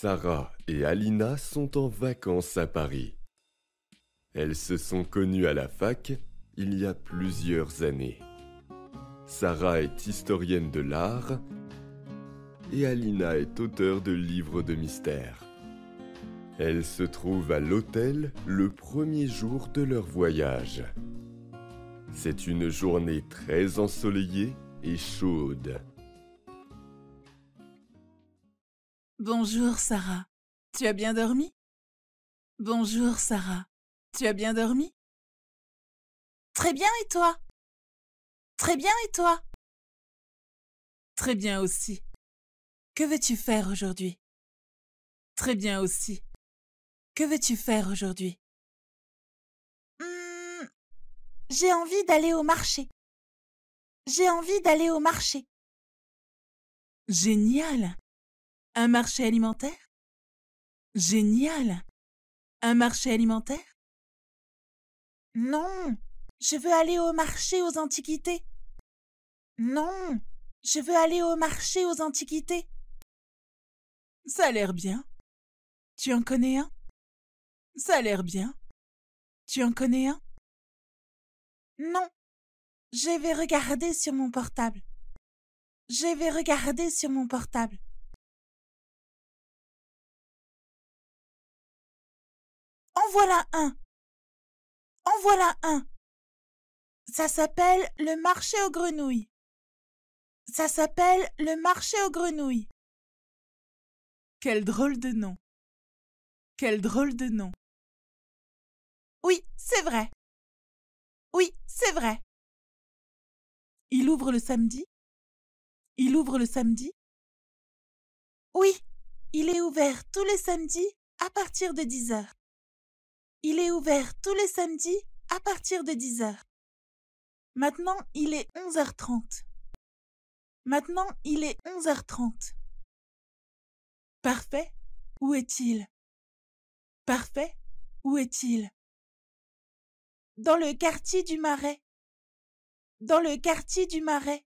Sarah et Alina sont en vacances à Paris. Elles se sont connues à la fac il y a plusieurs années. Sarah est historienne de l'art et Alina est auteure de livres de mystère. Elles se trouvent à l'hôtel le premier jour de leur voyage. C'est une journée très ensoleillée et chaude. Bonjour Sarah, tu as bien dormi Bonjour Sarah, tu as bien dormi Très bien et toi Très bien et toi Très bien aussi. Que veux-tu faire aujourd'hui Très bien aussi. Que veux-tu faire aujourd'hui hmm, J'ai envie d'aller au marché. J'ai envie d'aller au marché. Génial un marché alimentaire Génial Un marché alimentaire Non, je veux aller au marché aux antiquités. Non, je veux aller au marché aux antiquités. Ça a l'air bien. Tu en connais un Ça a l'air bien. Tu en connais un Non. Je vais regarder sur mon portable. Je vais regarder sur mon portable. En voilà un. En voilà un. Ça s'appelle le marché aux grenouilles. Ça s'appelle le marché aux grenouilles. Quel drôle de nom. Quel drôle de nom. Oui, c'est vrai. Oui, c'est vrai. Il ouvre le samedi Il ouvre le samedi Oui, il est ouvert tous les samedis à partir de 10 heures. Il est ouvert tous les samedis à partir de 10h. Maintenant, il est 11h30. Maintenant, il est 11h30. Parfait, où est-il Parfait, où est-il Dans le quartier du Marais. Dans le quartier du Marais.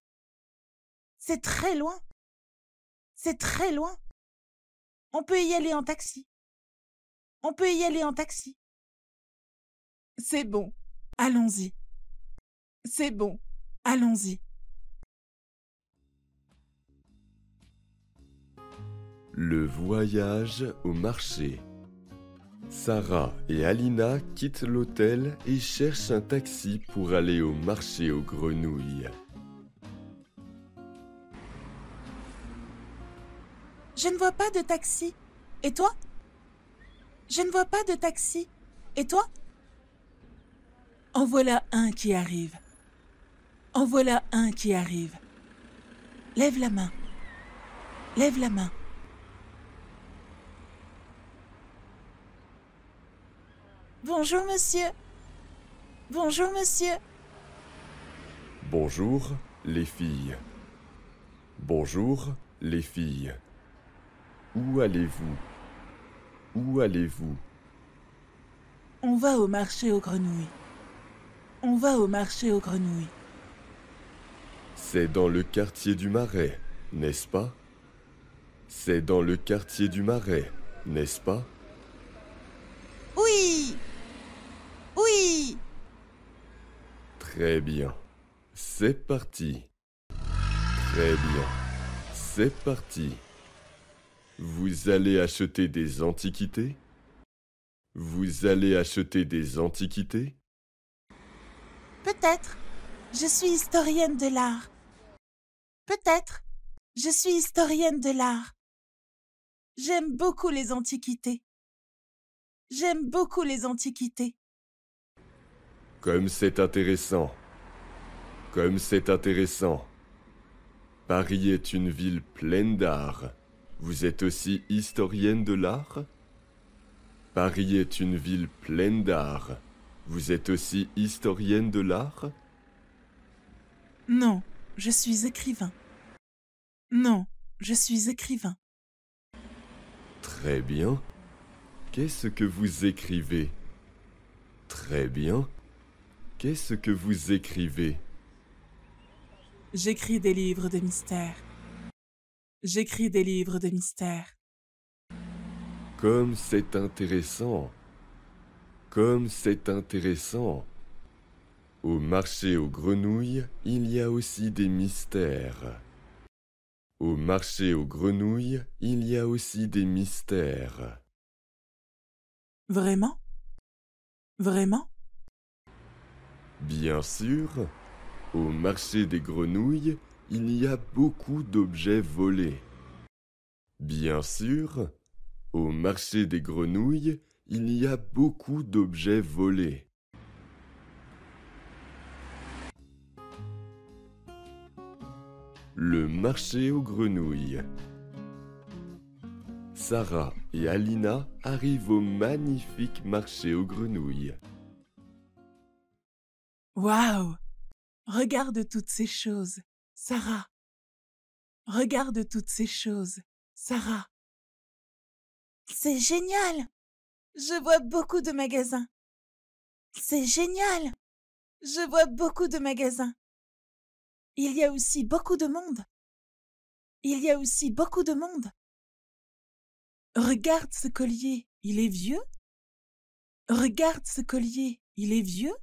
C'est très loin. C'est très loin. On peut y aller en taxi. On peut y aller en taxi. C'est bon, allons-y. C'est bon, allons-y. Le voyage au marché. Sarah et Alina quittent l'hôtel et cherchent un taxi pour aller au marché aux grenouilles. Je ne vois pas de taxi. Et toi Je ne vois pas de taxi. Et toi en voilà un qui arrive. En voilà un qui arrive. Lève la main. Lève la main. Bonjour monsieur. Bonjour monsieur. Bonjour les filles. Bonjour les filles. Où allez-vous Où allez-vous On va au marché aux grenouilles. On va au marché aux grenouilles. C'est dans le quartier du Marais, n'est-ce pas C'est dans le quartier du Marais, n'est-ce pas Oui Oui Très bien. C'est parti. Très bien. C'est parti. Vous allez acheter des antiquités Vous allez acheter des antiquités Peut-être. Je suis historienne de l'art. Peut-être. Je suis historienne de l'art. J'aime beaucoup les antiquités. J'aime beaucoup les antiquités. Comme c'est intéressant. Comme c'est intéressant. Paris est une ville pleine d'art. Vous êtes aussi historienne de l'art Paris est une ville pleine d'art. Vous êtes aussi historienne de l'art Non, je suis écrivain. Non, je suis écrivain. Très bien. Qu'est-ce que vous écrivez Très bien. Qu'est-ce que vous écrivez J'écris des livres de mystère. J'écris des livres de mystère. Comme c'est intéressant. Comme c'est intéressant. Au marché aux grenouilles, il y a aussi des mystères. Au marché aux grenouilles, il y a aussi des mystères. Vraiment Vraiment Bien sûr. Au marché des grenouilles, il y a beaucoup d'objets volés. Bien sûr. Au marché des grenouilles, il y a beaucoup d'objets volés. Le marché aux grenouilles. Sarah et Alina arrivent au magnifique marché aux grenouilles. Waouh Regarde toutes ces choses, Sarah. Regarde toutes ces choses, Sarah. C'est génial je vois beaucoup de magasins. C'est génial. Je vois beaucoup de magasins. Il y a aussi beaucoup de monde. Il y a aussi beaucoup de monde. Regarde ce collier, il est vieux. Regarde ce collier, il est vieux.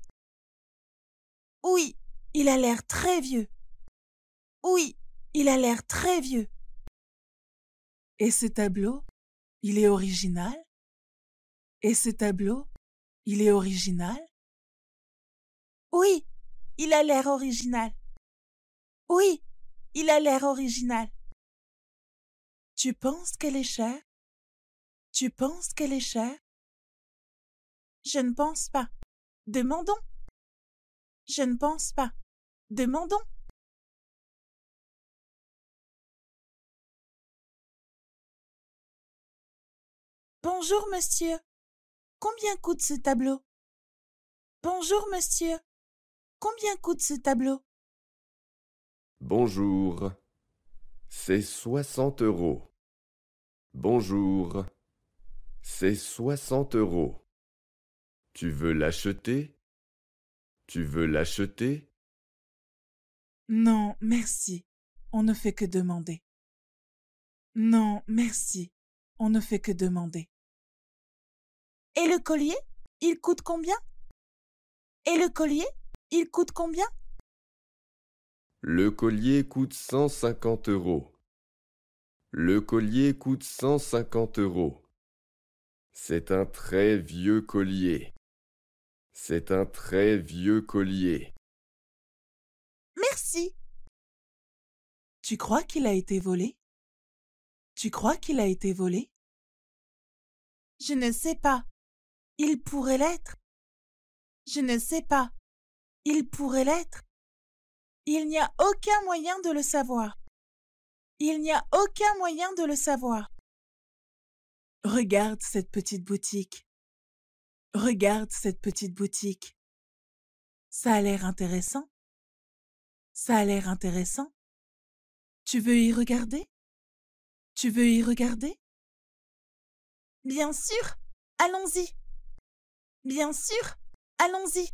Oui, il a l'air très vieux. Oui, il a l'air très vieux. Et ce tableau, il est original et ce tableau, il est original Oui, il a l'air original. Oui, il a l'air original. Tu penses qu'elle est chère Tu penses qu'elle est chère Je ne pense pas. Demandons. Je ne pense pas. Demandons. Bonjour, monsieur. Combien coûte ce tableau Bonjour, monsieur. Combien coûte ce tableau Bonjour. C'est soixante euros. Bonjour. C'est soixante euros. Tu veux l'acheter Tu veux l'acheter Non, merci. On ne fait que demander. Non, merci. On ne fait que demander. Et le collier Il coûte combien Et le collier Il coûte combien Le collier coûte 150 euros. Le collier coûte 150 euros. C'est un très vieux collier. C'est un très vieux collier. Merci. Tu crois qu'il a été volé Tu crois qu'il a été volé Je ne sais pas. Il pourrait l'être. Je ne sais pas. Il pourrait l'être. Il n'y a aucun moyen de le savoir. Il n'y a aucun moyen de le savoir. Regarde cette petite boutique. Regarde cette petite boutique. Ça a l'air intéressant. Ça a l'air intéressant. Tu veux y regarder Tu veux y regarder Bien sûr. Allons-y. Bien sûr Allons-y